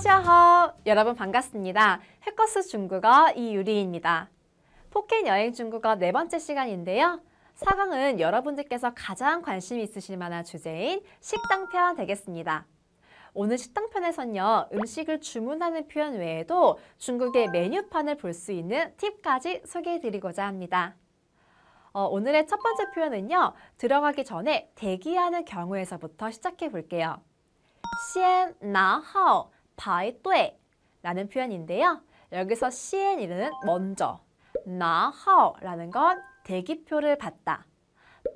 안녕하세요. 여러분 반갑습니다. 해커스 중국어 이유리입니다. 포켓 여행 중국어 네 번째 시간인데요. 4강은 여러분들께서 가장 관심이 있으실 만한 주제인 식당편 되겠습니다. 오늘 식당편에서는요. 음식을 주문하는 표현 외에도 중국의 메뉴판을 볼 수 있는 팁까지 소개해드리고자 합니다. 어, 오늘의 첫 번째 표현은요. 들어가기 전에 대기하는 경우에서부터 시작해 볼게요. 先拿好 바에 또에 라는 표현인데요. 여기서 시엔 이르는 먼저, 나하오 라는 건 대기표를 받다,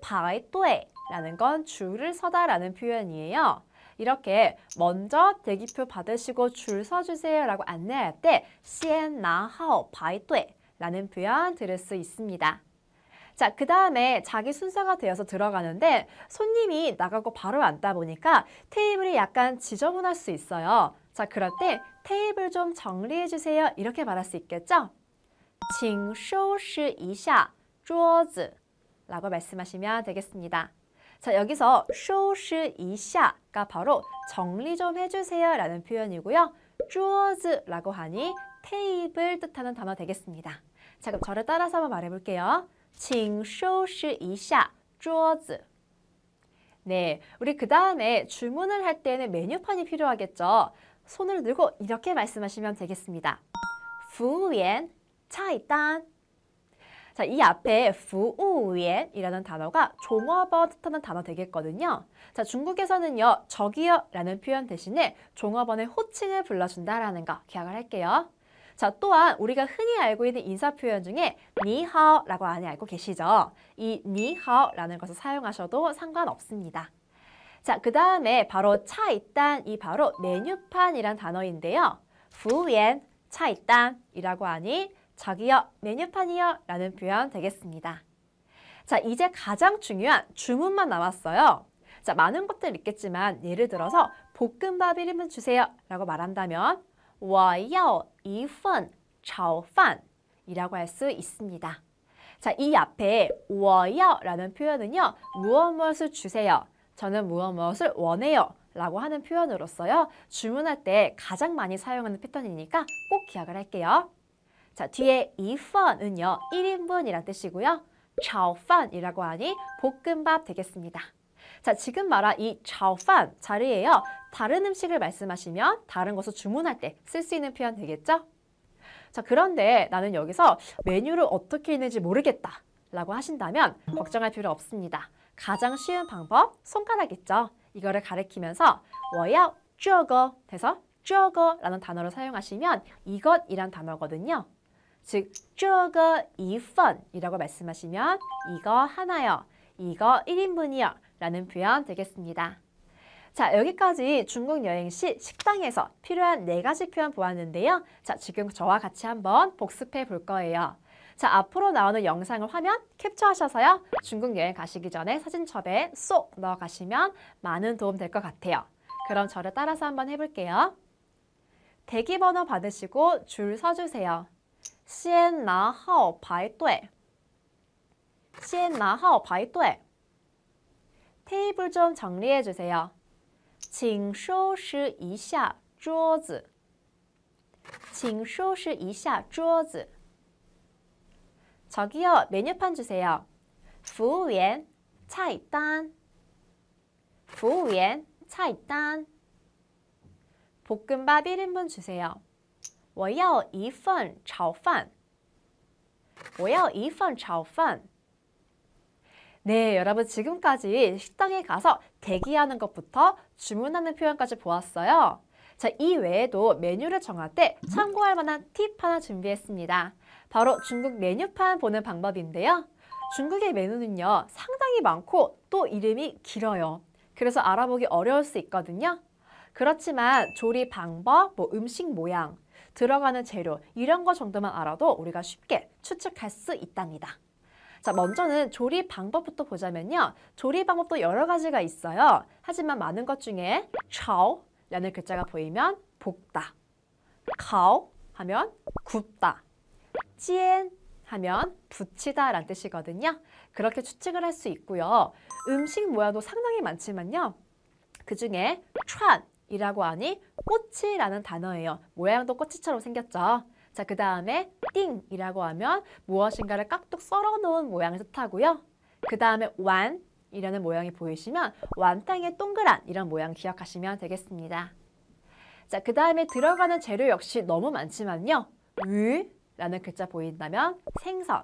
바이또에 라는 건 줄을 서다 라는 표현이에요. 이렇게 먼저 대기표 받으시고 줄 서주세요 라고 안내할 때 시엔 나하오 바이또에 라는 표현 들을 수 있습니다. 자, 그 다음에 자기 순서가 되어서 들어가는데 손님이 나가고 바로 앉다 보니까 테이블이 약간 지저분할 수 있어요. 자, 그럴 때 테이블 좀 정리해 주세요. 이렇게 말할 수 있겠죠? 请收拾一下桌子라고 말씀하시면 되겠습니다. 자, 여기서 收拾一下가 바로 정리 좀 해주세요 라는 표현이고요. 桌子라고 하니 테이블 뜻하는 단어 되겠습니다. 자, 그럼 저를 따라서 한번 말해볼게요. 请收拾一下桌子。 네, 우리 그 다음에 주문을 할 때는 메뉴판이 필요하겠죠. 손을 들고 이렇게 말씀하시면 되겠습니다. 服务员 차이단 자, 이 앞에 服务员이라는 단어가 종업원 뜻하는 단어 되겠거든요. 자, 중국에서는요, 저기요 라는 표현 대신에 종업원의 호칭을 불러준다라는 거 기억을 할게요. 자, 또한 우리가 흔히 알고 있는 인사 표현 중에 니하오라고 많이 알고 계시죠? 이 니하오라는 것을 사용하셔도 상관없습니다. 자, 그 다음에 바로 차 있단 이 바로 메뉴판이란 단어인데요. 후엔 차 있단이라고 하니 자기요 메뉴판이요 라는 표현 되겠습니다. 자, 이제 가장 중요한 주문만 남았어요. 자, 많은 것들 있겠지만 예를 들어서 볶음밥 1인분 주세요 라고 말한다면 我要一份 炒饭이라고 할 수 있습니다. 자, 이 앞에 我要라는 표현은요. 무엇 무엇을 주세요. 저는 무엇 무엇을 원해요. 라고 하는 표현으로써요 주문할 때 가장 많이 사용하는 패턴이니까 꼭 기억을 할게요. 자, 뒤에 이펀은요 1인분이란 뜻이고요. 炒饭이라고 하니 볶음밥 되겠습니다. 자, 지금 말한 이좌오판자리예요 다른 음식을 말씀하시면 다른 것을 주문할 때 쓸 수 있는 표현 되겠죠? 자, 그런데 나는 여기서 메뉴를 어떻게 읽는지 모르겠다 라고 하신다면 걱정할 필요 없습니다. 가장 쉬운 방법 손가락이죠. 이거를 가리키면서 워야 쪼거 해서 쪼거라는 단어를 사용하시면 이것이란 단어거든요. 즉, 쪼거 이펀이라고 말씀하시면 이거 하나요. 이거 1인분이요. 라는 표현 되겠습니다. 자, 여기까지 중국 여행 시 식당에서 필요한 네 가지 표현 보았는데요. 자, 지금 저와 같이 한번 복습해 볼 거예요. 자, 앞으로 나오는 영상을 화면 캡처하셔서요. 중국 여행 가시기 전에 사진첩에 쏙 넣어가시면 많은 도움 될 것 같아요. 그럼 저를 따라서 한번 해볼게요. 대기 번호 받으시고 줄 서주세요. 先拿号排队先拿号排队 테이블 좀 정리해 주세요. 请收拾一下桌子.请收拾一下桌子. 저기요, 메뉴판 주세요. 服务员,菜单.服务员,菜单. 볶음밥 1인분 주세요. 我要一份炒饭.我要一份炒饭. 네, 여러분 지금까지 식당에 가서 대기하는 것부터 주문하는 표현까지 보았어요. 자, 이 외에도 메뉴를 정할 때 참고할 만한 팁 하나 준비했습니다. 바로 중국 메뉴판 보는 방법인데요. 중국의 메뉴는요, 상당히 많고 또 이름이 길어요. 그래서 알아보기 어려울 수 있거든요. 그렇지만 조리 방법, 뭐 음식 모양, 들어가는 재료 이런 거 정도만 알아도 우리가 쉽게 추측할 수 있답니다. 자, 먼저는 조리 방법부터 보자면요. 조리 방법도 여러 가지가 있어요. 하지만 많은 것 중에 炒라는 글자가 보이면 볶다, 가烤 하면 굽다, 煎 하면 붙이다 라는 뜻이거든요. 그렇게 추측을 할 수 있고요. 음식 모양도 상당히 많지만요. 그 중에 串이라고 하니 꼬치라는 단어예요. 모양도 꼬치처럼 생겼죠. 자, 그 다음에 띵이라고 하면 무엇인가를 깍둑 썰어놓은 모양을 뜻하고요. 그 다음에 완 이라는 모양이 보이시면 완탕의 동그란 이런 모양 기억하시면 되겠습니다. 자, 그 다음에 들어가는 재료 역시 너무 많지만요. 위 라는 글자 보인다면 생선,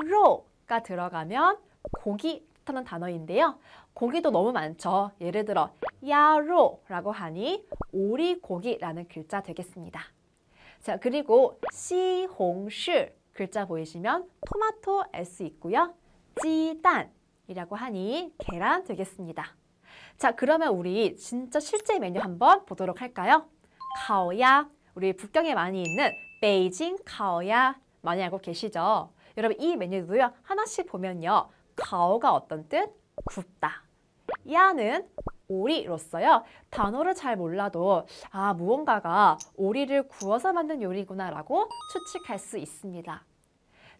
로가 들어가면 고기 뜻하는 단어인데요. 고기도 너무 많죠. 예를 들어 야로라고 하니 오리고기라는 글자 되겠습니다. 자, 그리고 시홍시 글자 보이시면 토마토 S 있고요. 찌단이라고 하니 계란 되겠습니다. 자, 그러면 우리 진짜 실제 메뉴 한번 보도록 할까요? 카오야, 우리 북경에 많이 있는 베이징 카오야 많이 알고 계시죠? 여러분 이 메뉴도요 하나씩 보면요. 가오가 어떤 뜻? 굽다. 야는 오리로써요. 단어를 잘 몰라도 아 무언가가 오리를 구워서 만든 요리구나 라고 추측할 수 있습니다.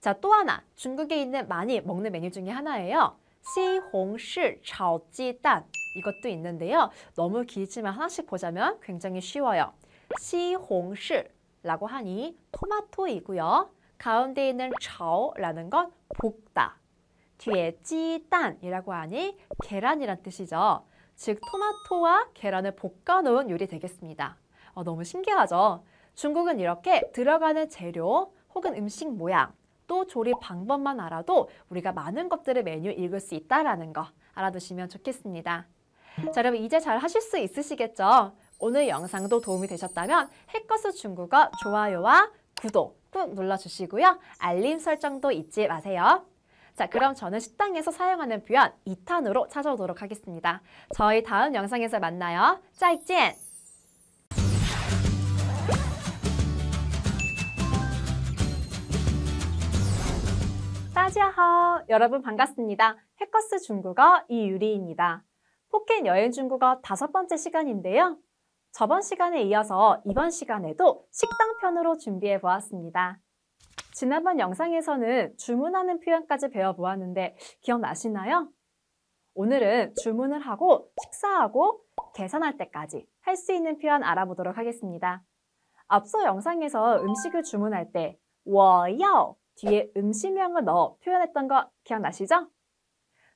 자 또 하나 중국에 있는 많이 먹는 메뉴 중에 하나예요. 시홍시 차오찌단 이것도 있는데요. 너무 길지만 하나씩 보자면 굉장히 쉬워요. 시홍시 라고 하니 토마토이고요. 가운데 있는 차라는건 볶다. 뒤에 찌단이라고 하니 계란이란 뜻이죠. 즉 토마토와 계란을 볶아놓은 요리 되겠습니다. 어, 너무 신기하죠? 중국은 이렇게 들어가는 재료 혹은 음식 모양 또 조리 방법만 알아도 우리가 많은 것들을 메뉴 읽을 수 있다라는 거 알아두시면 좋겠습니다. 자 여러분 이제 잘 하실 수 있으시겠죠? 오늘 영상도 도움이 되셨다면 해커스 중국어 좋아요와 구독 꾹 눌러주시고요. 알림 설정도 잊지 마세요. 자, 그럼 저는 식당에서 사용하는 표현 2탄으로 찾아오도록 하겠습니다. 저희 다음 영상에서 만나요. 짜이찐! 따지아하 여러분 반갑습니다. 해커스 중국어 이유리입니다. 포켓 여행 중국어 다섯 번째 시간인데요. 저번 시간에 이어서 이번 시간에도 식당 편으로 준비해 보았습니다. 지난번 영상에서는 주문하는 표현까지 배워보았는데 기억나시나요? 오늘은 주문을 하고 식사하고 계산할 때까지 할 수 있는 표현 알아보도록 하겠습니다. 앞서 영상에서 음식을 주문할 때我要 뒤에 음식명을 넣어 표현했던 거 기억나시죠?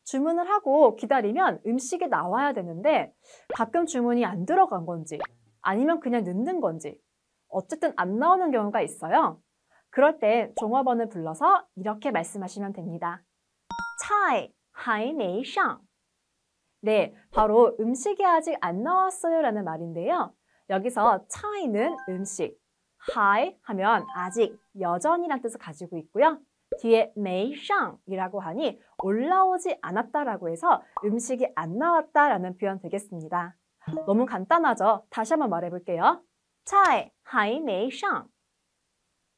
주문을 하고 기다리면 음식이 나와야 되는데 가끔 주문이 안 들어간 건지 아니면 그냥 늦는 건지 어쨌든 안 나오는 경우가 있어요. 그럴 때 종업원을 불러서 이렇게 말씀하시면 됩니다. 菜还没上. 네, 바로 음식이 아직 안 나왔어요 라는 말인데요. 여기서 차이는 음식, 하이 하면 아직, 여전이란 뜻을 가지고 있고요. 뒤에 메이샹이라고 하니 올라오지 않았다라고 해서 음식이 안 나왔다라는 표현 되겠습니다. 너무 간단하죠? 다시 한번 말해볼게요. 차이 하이 메이샹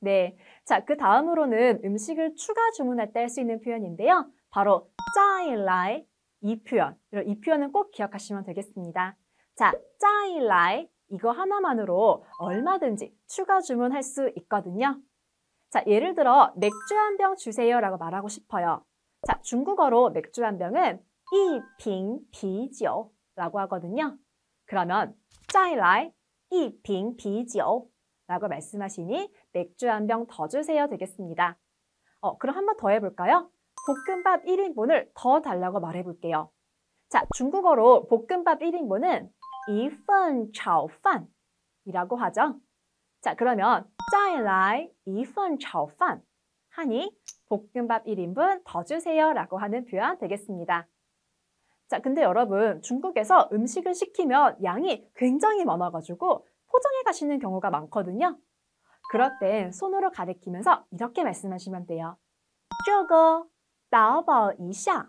네. 자, 그 다음으로는 음식을 추가 주문할 때 할 수 있는 표현인데요. 바로 짜일라이 이 표현. 이 표현은 꼭 기억하시면 되겠습니다. 자, 짜일라이 이거 하나만으로 얼마든지 추가 주문할 수 있거든요. 자, 예를 들어 맥주 한 병 주세요라고 말하고 싶어요. 자, 중국어로 맥주 한 병은 이핑 비지오라고 하거든요. 그러면 짜일라이 이핑 비지오라고 말씀하시니 맥주 한 병 더 주세요 되겠습니다. 어, 그럼 한 번 더 해볼까요? 볶음밥 1인분을 더 달라고 말해볼게요. 자, 중국어로 볶음밥 1인분은 一份炒饭이라고 하죠. 자, 그러면 再来一份炒饭 하니 볶음밥 1인분 더 주세요 라고 하는 표현 되겠습니다. 자, 근데 여러분 중국에서 음식을 시키면 양이 굉장히 많아가지고 포장해 가시는 경우가 많거든요. 그럴 땐 손으로 가리키면서 이렇게 말씀하시면 돼요. 저거, 나와봐, 이샤.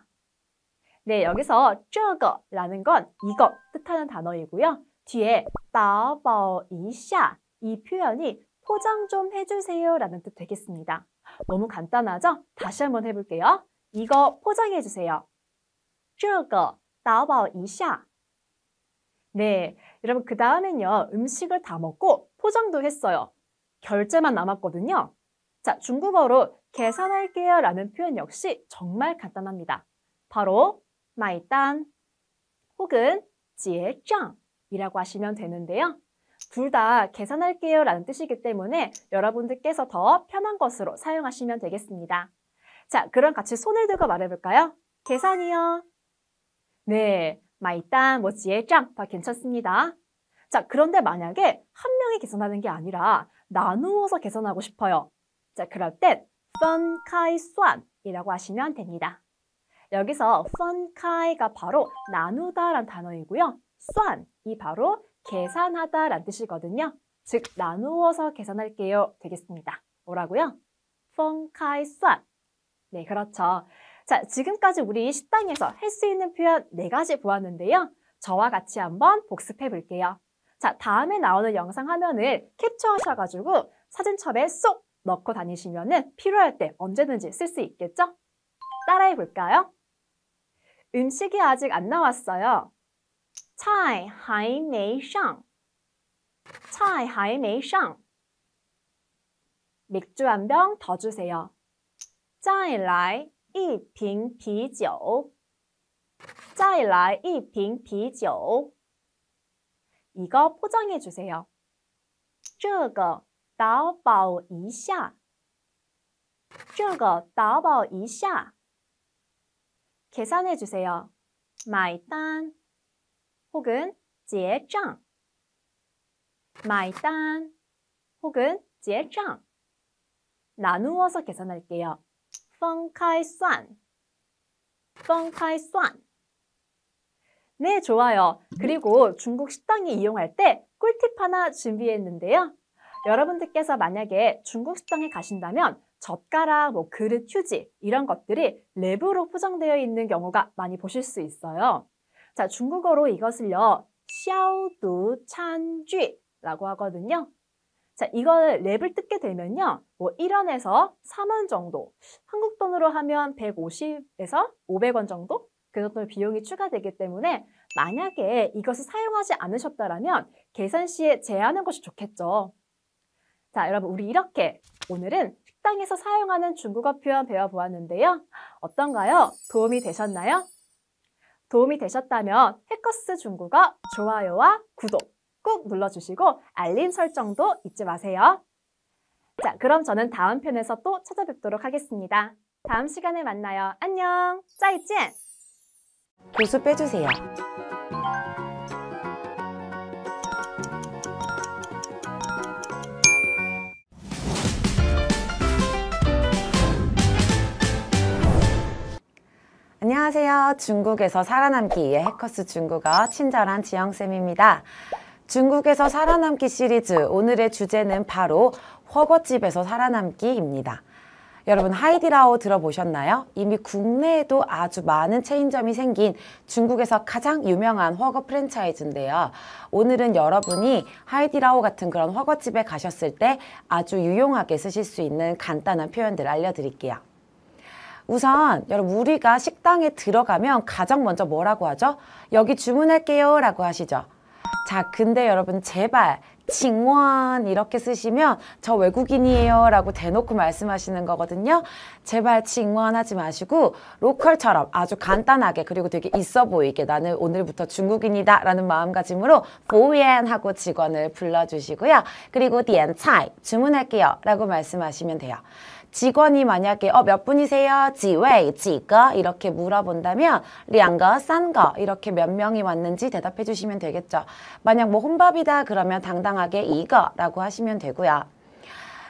네, 여기서 저거라는 건 이것 뜻하는 단어이고요. 뒤에 나와봐, 이샤 이 표현이 포장 좀 해주세요 라는 뜻 되겠습니다. 너무 간단하죠? 다시 한번 해볼게요. 이거 포장해주세요. 저거, 나와봐, 이샤. 네, 여러분 그 다음엔요 음식을 다 먹고 포장도 했어요. 결제만 남았거든요. 자, 중국어로 계산할게요 라는 표현 역시 정말 간단합니다. 바로 마이단 혹은 지에짱이라고 하시면 되는데요. 둘 다 계산할게요 라는 뜻이기 때문에 여러분들께서 더 편한 것으로 사용하시면 되겠습니다. 자, 그럼 같이 손을 들고 말해볼까요? 계산이요. 네, 마이단 뭐 지에짱 다 괜찮습니다. 자, 그런데 만약에 한 명이 계산하는 게 아니라 나누어서 계산하고 싶어요. 자, 그럴 땐 펀카이 수안이라고 하시면 됩니다. 여기서 펀카이가 바로 나누다란 단어이고요. 수안이 바로 계산하다란 뜻이거든요. 즉, 나누어서 계산할게요 되겠습니다. 뭐라고요? 펑카이 수안. 네, 그렇죠. 자, 지금까지 우리 식당에서 할 수 있는 표현 네가지 보았는데요. 저와 같이 한번 복습해 볼게요. 자, 다음에 나오는 영상 화면을 캡처하셔가지고 사진첩에 쏙 넣고 다니시면 필요할 때 언제든지 쓸 수 있겠죠? 따라해 볼까요? 음식이 아직 안 나왔어요. 菜还没上菜还没上 맥주 한 병 더 주세요. 再来一瓶啤酒再来一瓶啤酒 이거 포장해 주세요. 这个淘宝一下.这个淘宝一下. 계산해 주세요. 买单 혹은 结账.买单 혹은 结账. 나누어서 계산할게요. 分开算.分开算. 네, 좋아요. 그리고 중국 식당이 이용할 때 꿀팁 하나 준비했는데요. 여러분들께서 만약에 중국 식당에 가신다면 젓가락, 뭐 그릇, 휴지 이런 것들이 랩으로 포장되어 있는 경우가 많이 보실 수 있어요. 자, 중국어로 이것을요. 샤오두 찬쥐라고 하거든요. 자, 이걸 랩을 뜯게 되면요. 뭐 1원에서 3원 정도, 한국 돈으로 하면 150에서 500원 정도 그것도 비용이 추가되기 때문에 만약에 이것을 사용하지 않으셨다면 계산 시에 제하는 것이 좋겠죠. 자, 여러분 우리 이렇게 오늘은 식당에서 사용하는 중국어 표현 배워보았는데요. 어떤가요? 도움이 되셨나요? 도움이 되셨다면 해커스 중국어 좋아요와 구독 꾹 눌러주시고 알림 설정도 잊지 마세요. 자, 그럼 저는 다음 편에서 또 찾아뵙도록 하겠습니다. 다음 시간에 만나요. 안녕! 짜이찐! 고수 빼주세요. 안녕하세요. 중국에서 살아남기 위해 해커스 중국어 친절한 지영쌤입니다. 중국에서 살아남기 시리즈 오늘의 주제는 바로 허거집에서 살아남기입니다. 여러분 하이디라오 들어보셨나요? 이미 국내에도 아주 많은 체인점이 생긴 중국에서 가장 유명한 허거 프랜차이즈인데요. 오늘은 여러분이 하이디라오 같은 그런 허거집에 가셨을 때 아주 유용하게 쓰실 수 있는 간단한 표현들 알려드릴게요. 우선 여러분 우리가 식당에 들어가면 가장 먼저 뭐라고 하죠? 여기 주문할게요 라고 하시죠. 자 근데 여러분 제발 칭원 이렇게 쓰시면 저 외국인이에요 라고 대놓고 말씀하시는 거거든요 제발 칭원 하지 마시고 로컬처럼 아주 간단하게 그리고 되게 있어 보이게 나는 오늘부터 중국인이다 라는 마음가짐으로 보엔 하고 직원을 불러주시고요 그리고 디엔차이 주문할게요 라고 말씀하시면 돼요 직원이 만약에 어, 몇 분이세요? 지웨이, 지가 이렇게 물어본다면 량거, 싼거 이렇게 몇 명이 왔는지 대답해 주시면 되겠죠. 만약 뭐 혼밥이다 그러면 당당하게 이거라고 하시면 되고요.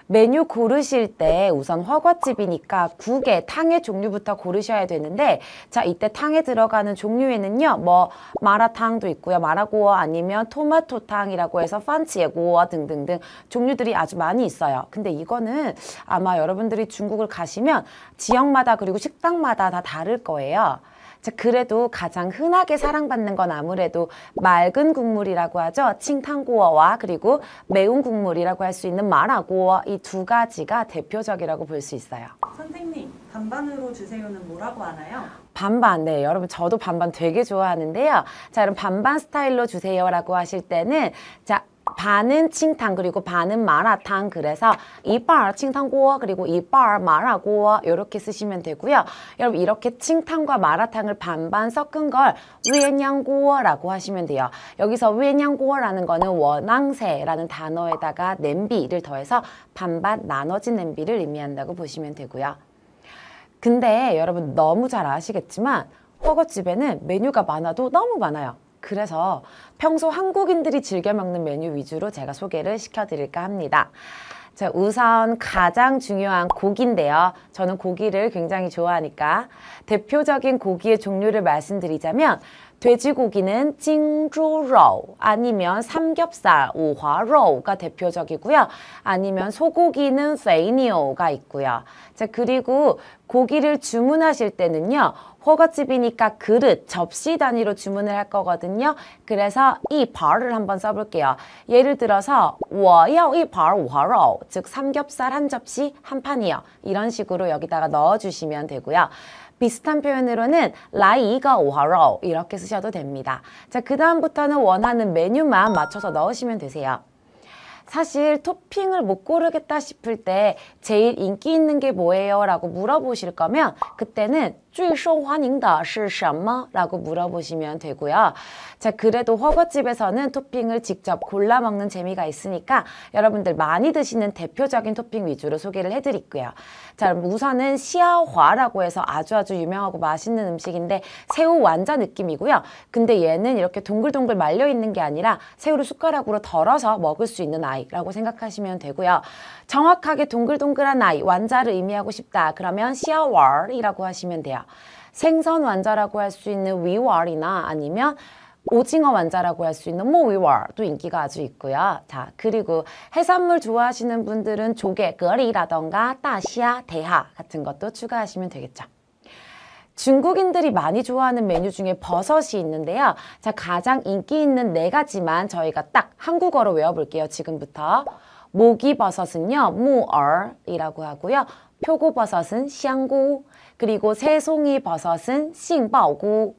메뉴 고르실 때 우선 허거집이니까 국에 탕의 종류부터 고르셔야 되는데 자 이때 탕에 들어가는 종류에는요 뭐 마라탕도 있고요 마라고어 아니면 토마토탕이라고 해서 판치에고어 등등등 종류들이 아주 많이 있어요 근데 이거는 아마 여러분들이 중국을 가시면 지역마다 그리고 식당마다 다 다를 거예요 자, 그래도 가장 흔하게 사랑받는 건 아무래도 맑은 국물이라고 하죠. 칭탕고어와 그리고 매운 국물이라고 할 수 있는 마라고어 이 두 가지가 대표적이라고 볼 수 있어요. 선생님, 반반으로 주세요는 뭐라고 하나요? 반반, 네. 여러분, 저도 반반 되게 좋아하는데요. 자, 그럼 반반 스타일로 주세요라고 하실 때는, 자, 반은 칭탕 그리고 반은 마라탕 그래서 이빨 칭탕고어 그리고 이빨 마라고어 이렇게 쓰시면 되고요. 여러분 이렇게 칭탕과 마라탕을 반반 섞은 걸 위엔양고어라고 하시면 돼요. 여기서 위엔양고어라는 거는 원앙새라는 단어에다가 냄비를 더해서 반반 나눠진 냄비를 의미한다고 보시면 되고요. 근데 여러분 너무 잘 아시겠지만 허거집에는 메뉴가 많아도 너무 많아요. 그래서 평소 한국인들이 즐겨 먹는 메뉴 위주로 제가 소개를 시켜드릴까 합니다. 자, 우선 가장 중요한 고기인데요. 저는 고기를 굉장히 좋아하니까 대표적인 고기의 종류를 말씀드리자면 돼지고기는 찡조로 아니면 삼겹살 우화로가 대표적이고요. 아니면 소고기는 페이니오가 있고요. 자 그리고 고기를 주문하실 때는요. 호거집이니까 그릇, 접시 단위로 주문을 할 거거든요. 그래서 이 발을 한번 써볼게요. 예를 들어서 我要一盘우화肉즉 삼겹살 한 접시 한 판이요. 이런 식으로 여기다가 넣어주시면 되고요. 비슷한 표현으로는 라이가 오하러 이렇게 쓰셔도 됩니다. 자, 그 다음부터는 원하는 메뉴만 맞춰서 넣으시면 되세요. 사실 토핑을 못 고르겠다 싶을 때 제일 인기 있는 게 뭐예요? 라고 물어보실 거면 그때는 最受欢迎的 是什么?라고 물어보시면 되고요. 자, 그래도 허거집에서는 토핑을 직접 골라 먹는 재미가 있으니까 여러분들 많이 드시는 대표적인 토핑 위주로 소개를 해드릴게요. 자, 우선은 시아화라고 해서 아주 아주 유명하고 맛있는 음식인데 새우 완자 느낌이고요. 근데 얘는 이렇게 동글동글 말려 있는 게 아니라 새우를 숟가락으로 덜어서 먹을 수 있는 아이라고 생각하시면 되고요. 정확하게 동글동글한 아이, 완자를 의미하고 싶다. 그러면 시아월이라고 하시면 돼요. 생선 완자라고 할 수 있는 위월이나 아니면 오징어 완자라고 할 수 있는 모위월도 인기가 아주 있고요. 자, 그리고 해산물 좋아하시는 분들은 조개, 거리라던가 따시아, 대하 같은 것도 추가하시면 되겠죠. 중국인들이 많이 좋아하는 메뉴 중에 버섯이 있는데요. 자, 가장 인기 있는 네 가지만 저희가 딱 한국어로 외워볼게요. 지금부터. 모기버섯은요, 무얼이라고 하고요. 표고버섯은 샹구, 그리고 새송이 버섯은 싱바오구,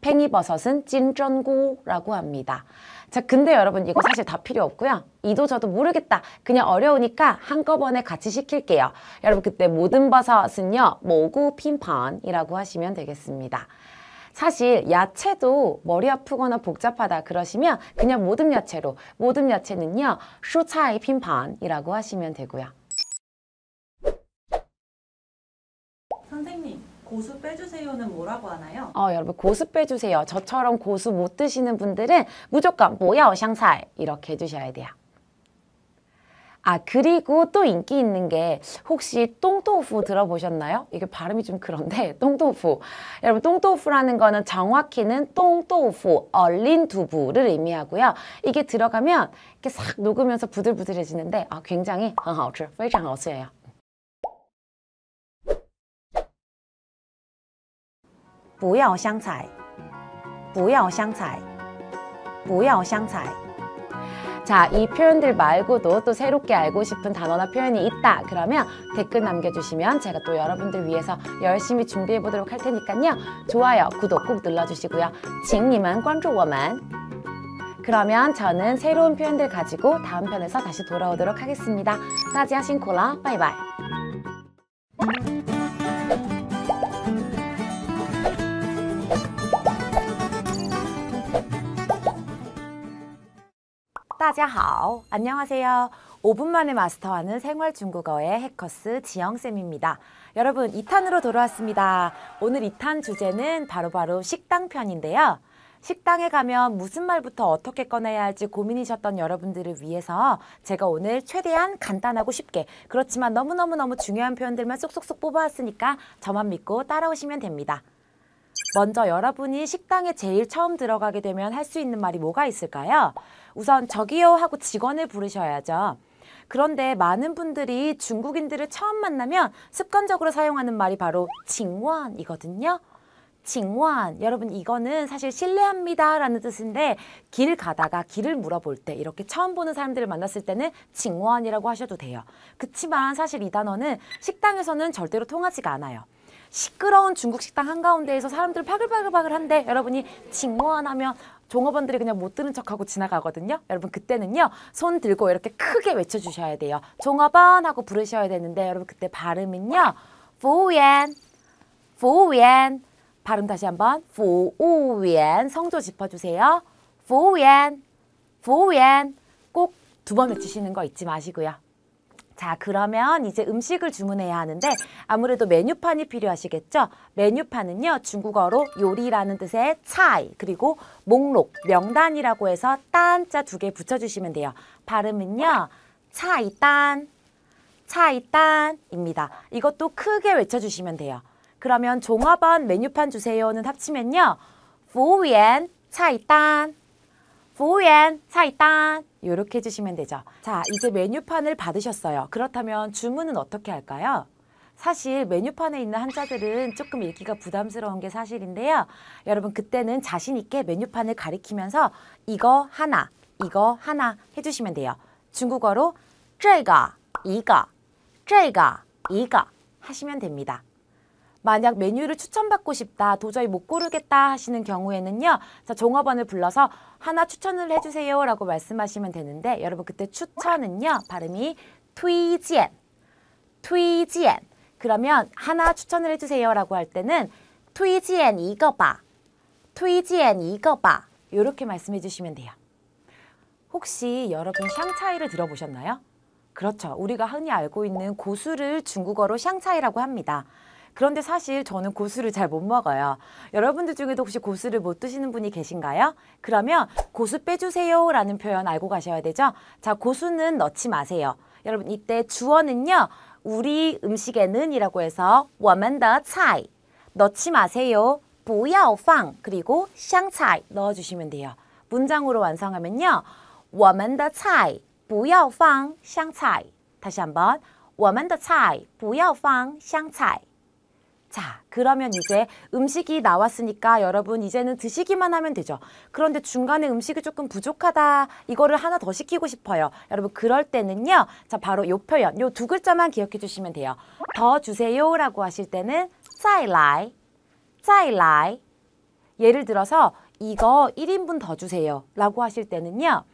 팽이버섯은 찐전구라고 합니다. 자, 근데 여러분 이거 사실 다 필요 없고요. 이도 저도 모르겠다. 그냥 어려우니까 한꺼번에 같이 시킬게요. 여러분 그때 모든 버섯은요. 모구 핀판이라고 하시면 되겠습니다. 사실 야채도 머리 아프거나 복잡하다 그러시면 그냥 모듬 야채로 모듬 야채는요. 슈차이 핀판이라고 하시면 되고요. 고수 빼주세요는 뭐라고 하나요? 어, 여러분 고수 빼주세요. 저처럼 고수 못 드시는 분들은 무조건 뭐야 샹살 이렇게 해주셔야 돼요. 아 그리고 또 인기 있는 게 혹시 똥토fu 들어보셨나요? 이게 발음이 좀 그런데 똥토fu 여러분 똥토fu라는 거는 정확히는 똥토fu 얼린 두부를 의미하고요 이게 들어가면 이렇게 싹 녹으면서 부들부들해지는데 아 굉장히 很好吃,非常好吃예요 어, 어, 不要香菜，不要香菜，不要香菜。 자, 이 표현들 말고도 또 새롭게 알고 싶은 단어나 표현이 있다 그러면 댓글 남겨주시면 제가 또 여러분들 위해서 열심히 준비해 보도록 할 테니까요. 좋아요, 구독 꼭 눌러주시고요. 징님은 꽝조워만 그러면 저는 새로운 표현들 가지고 다음 편에서 다시 돌아오도록 하겠습니다. 따지야 신코라, 바이바이. 大家好, 안녕하세요. 5분 만에 마스터하는 생활 중국어의 해커스 지영쌤입니다. 여러분, 2탄으로 돌아왔습니다. 오늘 2탄 주제는 바로바로 바로 식당 편인데요. 식당에 가면 무슨 말부터 어떻게 꺼내야 할지 고민이셨던 여러분들을 위해서 제가 오늘 최대한 간단하고 쉽게 그렇지만 너무너무너무 중요한 표현들만 쏙쏙쏙 뽑아왔으니까 저만 믿고 따라오시면 됩니다. 먼저 여러분이 식당에 제일 처음 들어가게 되면 할 수 있는 말이 뭐가 있을까요? 우선 저기요 하고 직원을 부르셔야죠. 그런데 많은 분들이 중국인들을 처음 만나면 습관적으로 사용하는 말이 바로 징원이거든요. 칭원 여러분 이거는 사실 실례합니다 라는 뜻인데 길 가다가 길을 물어볼 때 이렇게 처음 보는 사람들을 만났을 때는 칭원이라고 하셔도 돼요 그치만 사실 이 단어는 식당에서는 절대로 통하지가 않아요 시끄러운 중국 식당 한가운데에서 사람들 파글파글파글한데 여러분이 칭원 하면 종업원들이 그냥 못 들은 척하고 지나가거든요. 여러분 그때는요. 손 들고 이렇게 크게 외쳐주셔야 돼요. 종업원 하고 부르셔야 되는데 여러분 그때 발음은요. 보우엔, 보우 발음 다시 한번. 보우 성조 짚어주세요. 보우엔, 보우꼭두 번 외치시는 거 잊지 마시고요. 자, 그러면 이제 음식을 주문해야 하는데 아무래도 메뉴판이 필요하시겠죠? 메뉴판은요, 중국어로 요리라는 뜻의 차이, 그리고 목록, 명단이라고 해서 딴 자 두 개 붙여주시면 돼요. 발음은요, 차이딴, 차이딴입니다. 이것도 크게 외쳐주시면 돼요. 그러면 종합원 메뉴판 주세요는 합치면요, 服务员차이딴 보엔 사이단 이렇게 해주시면 되죠. 자, 이제 메뉴판을 받으셨어요. 그렇다면 주문은 어떻게 할까요? 사실 메뉴판에 있는 한자들은 조금 읽기가 부담스러운 게 사실인데요. 여러분 그때는 자신 있게 메뉴판을 가리키면서 이거 하나, 이거 하나 해주시면 돼요. 중국어로 这个이个这个이个 하시면 됩니다. 만약 메뉴를 추천받고 싶다, 도저히 못 고르겠다 하시는 경우에는요. 자, 종업원을 불러서 하나 추천을 해주세요 라고 말씀하시면 되는데 여러분 그때 추천은요. 발음이 트위지엔, 트위지엔 그러면 하나 추천을 해주세요 라고 할 때는 트위지엔 이거 봐, 트위지엔 이거 봐 이렇게 말씀해 주시면 돼요. 혹시 여러분 샹차이를 들어보셨나요? 그렇죠. 우리가 흔히 알고 있는 고수를 중국어로 샹차이라고 합니다. 그런데 사실 저는 고수를 잘 못 먹어요. 여러분들 중에도 혹시 고수를 못 드시는 분이 계신가요? 그러면 고수 빼주세요 라는 표현 알고 가셔야 되죠. 자, 고수는 넣지 마세요. 여러분 이때 주어는요. 우리 음식에는 이라고 해서 我们的 차이 넣지 마세요. 不要放 그리고 香菜 넣어주시면 돼요. 문장으로 완성하면요. 我们的菜不要放香菜 다시 한번 我们的菜不要放香菜 자, 그러면 이제 음식이 나왔으니까 여러분 이제는 드시기만 하면 되죠. 그런데 중간에 음식이 조금 부족하다. 이거를 하나 더 시키고 싶어요. 여러분 그럴 때는요. 자, 바로 요 표현, 요두 글자만 기억해 주시면 돼요. 더 주세요라고 하실 때는 사이라이사이라이 예를 들어서 이거 1인분 더 주세요 라고 하실 때는요.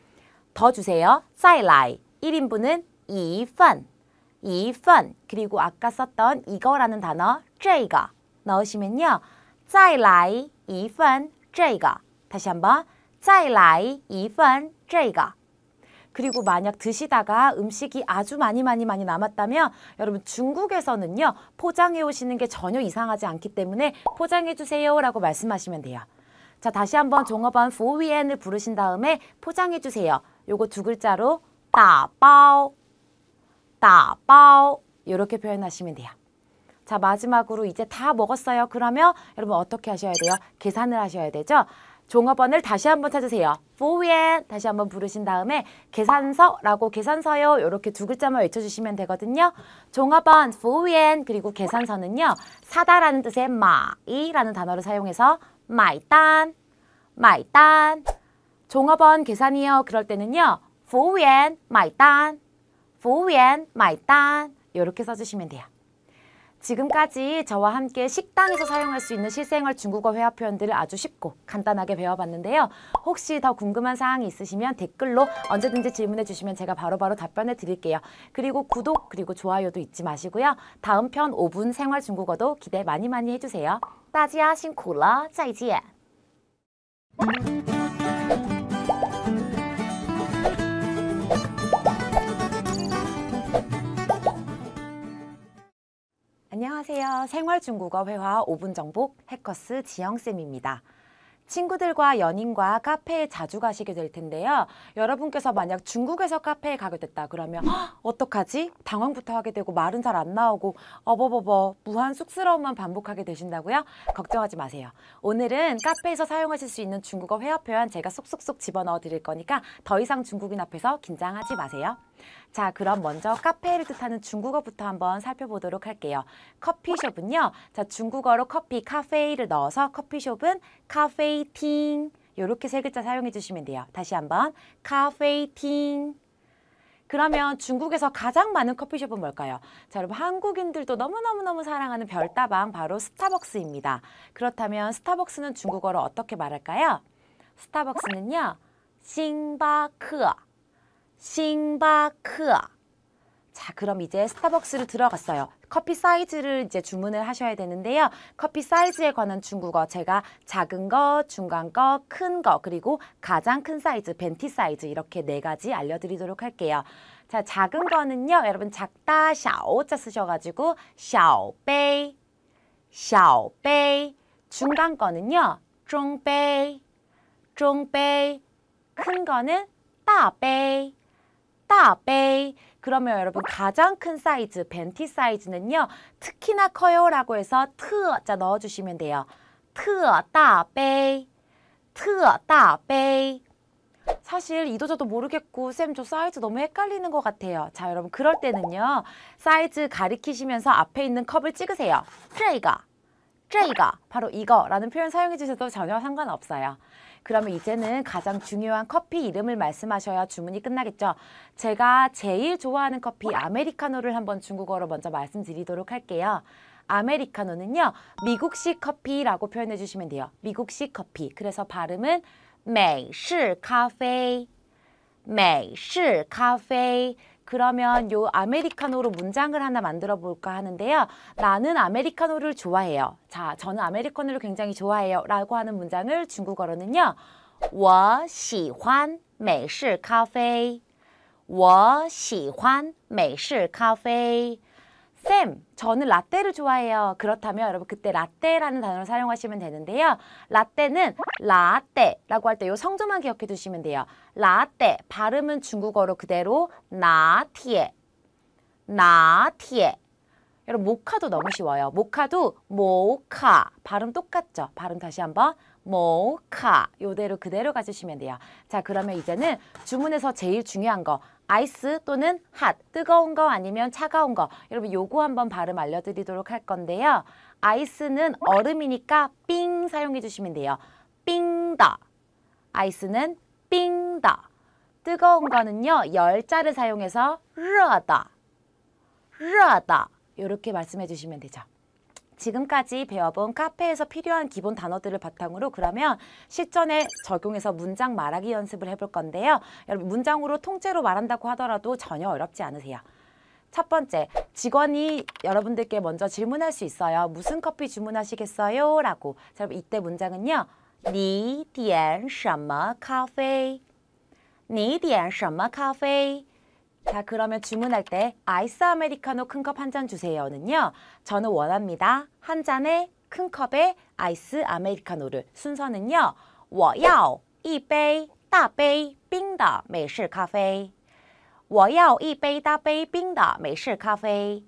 더 주세요, 사이라이 1인분은 이펀이펀 그리고 아까 썼던 이거라는 단어 这个넣으시면요. 再来一份这个 다시 한번 再来一份这个 그리고 만약 드시다가 음식이 아주 많이 많이 많이 남았다면 여러분 중국에서는요 포장해 오시는 게 전혀 이상하지 않기 때문에 포장해 주세요 라고 말씀하시면 돼요 자 다시 한번 종업원 포위엔을 부르신 다음에 포장해 주세요 요거 두 글자로 따包따包 이렇게 표현하시면 돼요 자 마지막으로 이제 다 먹었어요. 그러면 여러분 어떻게 하셔야 돼요? 계산을 하셔야 되죠. 종업원을 다시 한번 찾으세요. 포엔 다시 한번 부르신 다음에 계산서라고 계산서요 이렇게 두 글자만 외쳐주시면 되거든요. 종업원 포엔 그리고 계산서는요 사다라는 뜻의 마이라는 단어를 사용해서 마이단 마이단 종업원 계산이요 그럴 때는요 포엔 마이단 포엔 마이단 이렇게 써주시면 돼요. 지금까지 저와 함께 식당에서 사용할 수 있는 실생활 중국어 회화 표현들을 아주 쉽고 간단하게 배워봤는데요. 혹시 더 궁금한 사항이 있으시면 댓글로 언제든지 질문해 주시면 제가 바로바로 답변해 드릴게요. 그리고 구독 그리고 좋아요도 잊지 마시고요. 다음 편 5분 생활 중국어도 기대 많이 많이 해주세요. 따지야 신코라 짜 안녕하세요. 생활중국어 회화 5분 정복 해커스 지영쌤입니다. 친구들과 연인과 카페에 자주 가시게 될 텐데요. 여러분께서 만약 중국에서 카페에 가게 됐다 그러면 어떡하지? 당황부터 하게 되고 말은 잘 안 나오고 어버버버 무한 쑥스러움만 반복하게 되신다고요? 걱정하지 마세요. 오늘은 카페에서 사용하실 수 있는 중국어 회화 표현 제가 쏙쏙쏙 집어넣어 드릴 거니까 더 이상 중국인 앞에서 긴장하지 마세요. 자, 그럼 먼저 카페를 뜻하는 중국어부터 한번 살펴보도록 할게요. 커피숍은요. 자, 중국어로 커피, 카페이를 넣어서 커피숍은 카페이팅 요렇게 세 글자 사용해 주시면 돼요. 다시 한번 카페이팅 그러면 중국에서 가장 많은 커피숍은 뭘까요? 자, 여러분 한국인들도 너무너무너무 사랑하는 별다방 바로 스타벅스입니다. 그렇다면 스타벅스는 중국어로 어떻게 말할까요? 스타벅스는요. 싱바크 싱바크. 자, 그럼 이제 스타벅스를 들어갔어요. 커피 사이즈를 이제 주문을 하셔야 되는데요. 커피 사이즈에 관한 중국어 제가 작은 거, 중간 거, 큰 거, 그리고 가장 큰 사이즈, 벤티 사이즈 이렇게 네 가지 알려드리도록 할게요. 자, 작은 거는요. 여러분 작다, 샤오자 쓰셔가지고 샤오베이, 샤오베이. 중간 거는요. 쫑베이, 쫑베이. 큰 거는 따베이. 따베이 그러면 여러분 가장 큰 사이즈 벤티 사이즈는요 특히나 커요 라고 해서 트자 넣어주시면 돼요 트다베이 트다베이 사실 이도 저도 모르겠고 쌤 저 사이즈 너무 헷갈리는 것 같아요 자 여러분 그럴 때는요 사이즈 가리키시면서 앞에 있는 컵을 찍으세요 트레이거 트레이个바로 이거라는 표현 사용해 주셔도 전혀 상관없어요 그러면 이제는 가장 중요한 커피 이름을 말씀하셔야 주문이 끝나겠죠. 제가 제일 좋아하는 커피 아메리카노를 한번 중국어로 먼저 말씀드리도록 할게요. 아메리카노는요. 미국식 커피라고 표현해 주시면 돼요. 미국식 커피. 그래서 발음은 메이시 카페 메시 카페 그러면 요 아메리카노로 문장을 하나 만들어 볼까 하는데요. 나는 아메리카노를 좋아해요. 자, 저는 아메리카노를 굉장히 좋아해요. 라고 하는 문장을 중국어로는요. 我喜欢美式咖啡.我喜欢美式咖啡. 쌤, 저는 라떼를 좋아해요. 그렇다면 여러분 그때 라떼라는 단어를 사용하시면 되는데요. 라떼는 라떼라고 할 때 요 성조만 기억해 두시면 돼요. 라떼, 발음은 중국어로 그대로 나티에, 나티에. 여러분 모카도 너무 쉬워요. 모카도 모카, 발음 똑같죠? 발음 다시 한번 모카, 요대로 그대로 가주시면 돼요. 자, 그러면 이제는 주문에서 제일 중요한 거 아이스 또는 핫, 뜨거운 거 아니면 차가운 거 여러분 요거 한번 발음 알려드리도록 할 건데요. 아이스는 얼음이니까 빙 사용해 주시면 돼요. 빙다 아이스는 빙다 뜨거운 거는요. 열자를 사용해서 르다. 르다. 이렇게 말씀해 주시면 되죠. 지금까지 배워본 카페에서 필요한 기본 단어들을 바탕으로 그러면 실전에 적용해서 문장 말하기 연습을 해볼 건데요. 여러분 문장으로 통째로 말한다고 하더라도 전혀 어렵지 않으세요. 첫 번째, 직원이 여러분들께 먼저 질문할 수 있어요. 무슨 커피 주문하시겠어요? 라고. 자, 여러분 이때 문장은요. 니你点什么咖啡디点什么咖啡 자, 그러면 주문할 때 아이스 아메리카노 큰 컵 한 잔 주세요는요. 저는 원합니다. 한 잔에 큰 컵에 아이스 아메리카노를 순서는요. 我要一杯大杯冰的美式咖啡.我要一杯大杯冰的美式咖啡.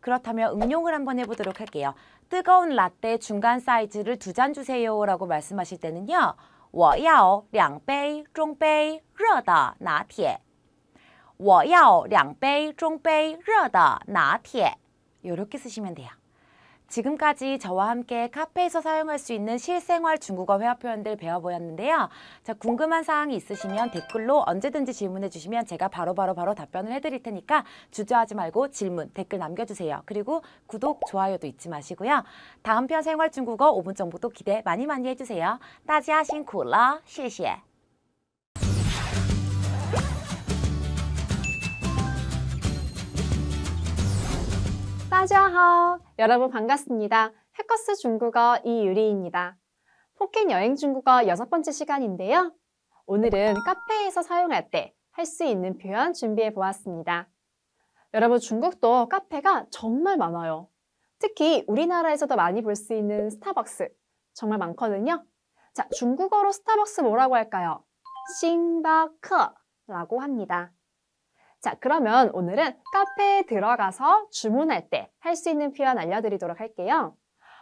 그렇다면 응용을 한번 해보도록 할게요. 뜨거운 라떼 중간 사이즈를 두 잔 주세요라고 말씀하실 때는요. 我要两杯中杯热的拿铁. 我要两杯中杯热的拿铁이렇게 쓰시면 돼요. 지금까지 저와 함께 카페에서 사용할 수 있는 실생활 중국어 회화 표현들 배워보였는데요 자, 궁금한 사항이 있으시면 댓글로 언제든지 질문해 주시면 제가 바로바로 바로, 바로 답변을 해드릴 테니까 주저하지 말고 질문, 댓글 남겨주세요. 그리고 구독, 좋아요도 잊지 마시고요. 다음 편 생활 중국어 5분 정보도 기대 많이 많이 해주세요. 따지하 신苦了谢谢 따자하오! 여러분 반갑습니다. 해커스 중국어 이유리입니다. 포켓 여행 중국어 여섯 번째 시간인데요. 오늘은 카페에서 사용할 때 할 수 있는 표현 준비해 보았습니다. 여러분 중국도 카페가 정말 많아요. 특히 우리나라에서도 많이 볼 수 있는 스타벅스 정말 많거든요. 자, 중국어로 스타벅스 뭐라고 할까요? 싱바크라고 합니다. 자, 그러면 오늘은 카페에 들어가서 주문할 때 할 수 있는 표현 알려드리도록 할게요.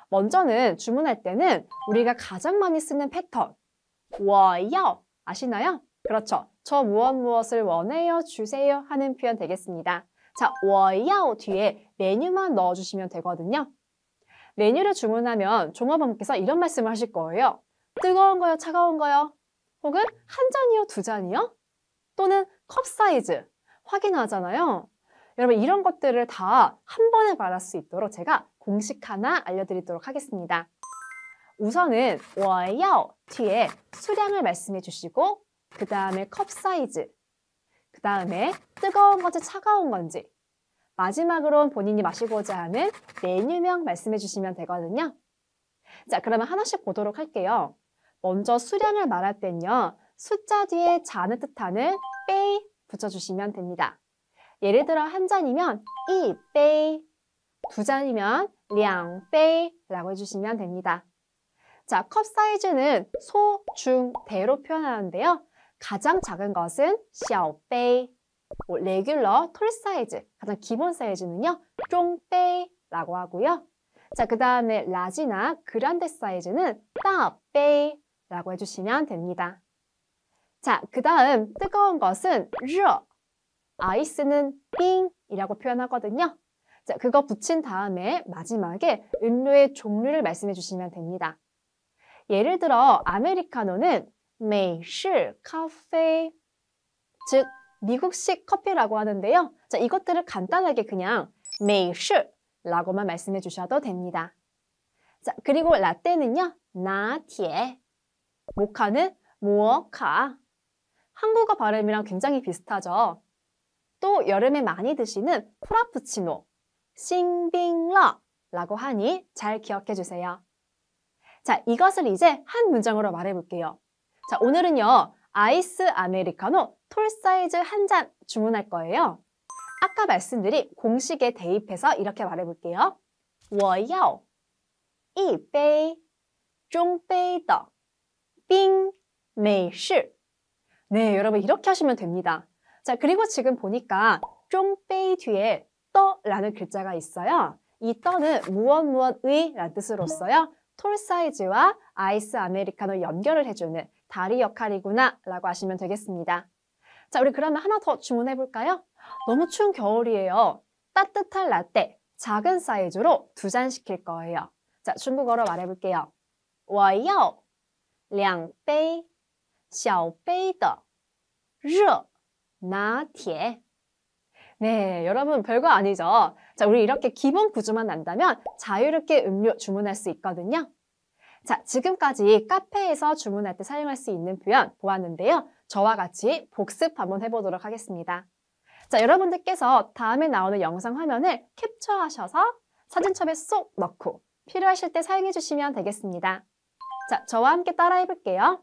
먼저는 주문할 때는 우리가 가장 많이 쓰는 패턴 我要 아시나요? 그렇죠. 저 무엇 무엇을 원해요, 주세요 하는 표현 되겠습니다. 자, 我要 뒤에 메뉴만 넣어주시면 되거든요. 메뉴를 주문하면 종업원께서 이런 말씀을 하실 거예요. 뜨거운 거요, 차가운 거요? 혹은 한 잔이요, 두 잔이요? 또는 컵 사이즈, 확인하잖아요. 여러분 이런 것들을 다 한 번에 말할 수 있도록 제가 공식 하나 알려드리도록 하겠습니다. 우선은 我要 뒤에 수량을 말씀해 주시고 그 다음에 컵 사이즈, 그 다음에 뜨거운 건지 차가운 건지 마지막으로 본인이 마시고자 하는 메뉴명 말씀해 주시면 되거든요. 자, 그러면 하나씩 보도록 할게요. 먼저 수량을 말할 땐요. 숫자 뒤에 잔을 뜻하는 붙여주시면 됩니다. 예를 들어 한 잔이면 1杯, 두 잔이면 2杯라고 해주시면 됩니다. 자, 컵 사이즈는 소, 중, 대로 표현하는데요. 가장 작은 것은 小杯, 뭐, 레귤러, 톨 사이즈, 가장 기본 사이즈는요. 中杯라고 하고요. 자, 그 다음에 라지나 그란데 사이즈는 大杯라고 해주시면 됩니다. 자, 그 다음 뜨거운 것은 르 아이스는 빙이라고 표현하거든요. 자, 그거 붙인 다음에 마지막에 음료의 종류를 말씀해 주시면 됩니다. 예를 들어 아메리카노는 메이시 카페 즉 미국식 커피라고 하는데요. 자, 이것들을 간단하게 그냥 메이시라고만 말씀해 주셔도 됩니다. 자, 그리고 라떼는요. 나티에 모카는 모어카 한국어 발음이랑 굉장히 비슷하죠. 또 여름에 많이 드시는 프라푸치노, 싱빙러라고 하니 잘 기억해 주세요. 자, 이것을 이제 한 문장으로 말해 볼게요. 자, 오늘은요. 아이스 아메리카노 톨 사이즈 한 잔 주문할 거예요. 아까 말씀드린 공식에 대입해서 이렇게 말해 볼게요. 我이一杯中杯的冰美쉬 네, 여러분 이렇게 하시면 됩니다. 자, 그리고 지금 보니까 쫑베이 뒤에 떠라는 글자가 있어요. 이 떠는 무엇 무엇의 라는 뜻으로써요. 톨 사이즈와 아이스 아메리카노 연결을 해주는 다리 역할이구나 라고 하시면 되겠습니다. 자, 우리 그러면 하나 더 주문해 볼까요? 너무 추운 겨울이에요. 따뜻한 라떼, 작은 사이즈로 두 잔 시킬 거예요. 자, 중국어로 말해 볼게요. 와요, 량베이 小杯的热나티 네, 여러분 별거 아니죠? 자, 우리 이렇게 기본 구조만 안다면 자유롭게 음료 주문할 수 있거든요. 자, 지금까지 카페에서 주문할 때 사용할 수 있는 표현 보았는데요. 저와 같이 복습 한번 해보도록 하겠습니다. 자, 여러분들께서 다음에 나오는 영상 화면을 캡처하셔서 사진첩에 쏙 넣고 필요하실 때 사용해 주시면 되겠습니다. 자, 저와 함께 따라 해볼게요.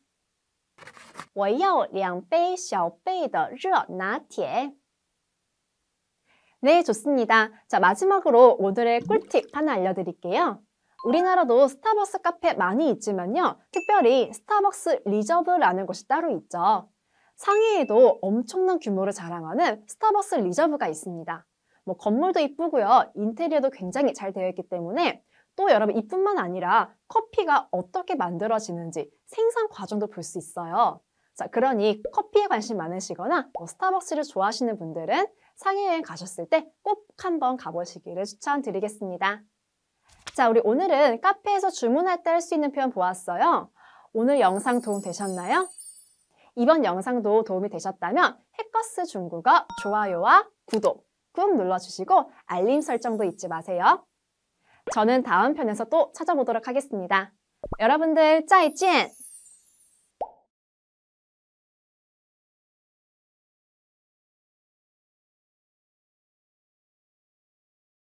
我要两杯小杯的热拿铁。네, 좋습니다. 자, 마지막으로 오늘의 꿀팁 하나 알려드릴게요. 우리나라도 스타벅스 카페 많이 있지만요. 특별히 스타벅스 리저브라는 곳이 따로 있죠. 상해에도 엄청난 규모를 자랑하는 스타벅스 리저브가 있습니다. 뭐 건물도 이쁘고요. 인테리어도 굉장히 잘 되어 있기 때문에 또 여러분 이뿐만 아니라 커피가 어떻게 만들어지는지 생산 과정도 볼 수 있어요. 자, 그러니 커피에 관심 많으시거나 뭐 스타벅스를 좋아하시는 분들은 상해여행 가셨을 때 꼭 한번 가보시기를 추천드리겠습니다. 자, 우리 오늘은 카페에서 주문할 때 할 수 있는 표현 보았어요. 오늘 영상 도움 되셨나요? 이번 영상도 도움이 되셨다면 해커스 중국어 좋아요와 구독 꾹 눌러주시고 알림 설정도 잊지 마세요. 저는 다음 편에서 또 찾아보도록 하겠습니다. 여러분들 짜이찐!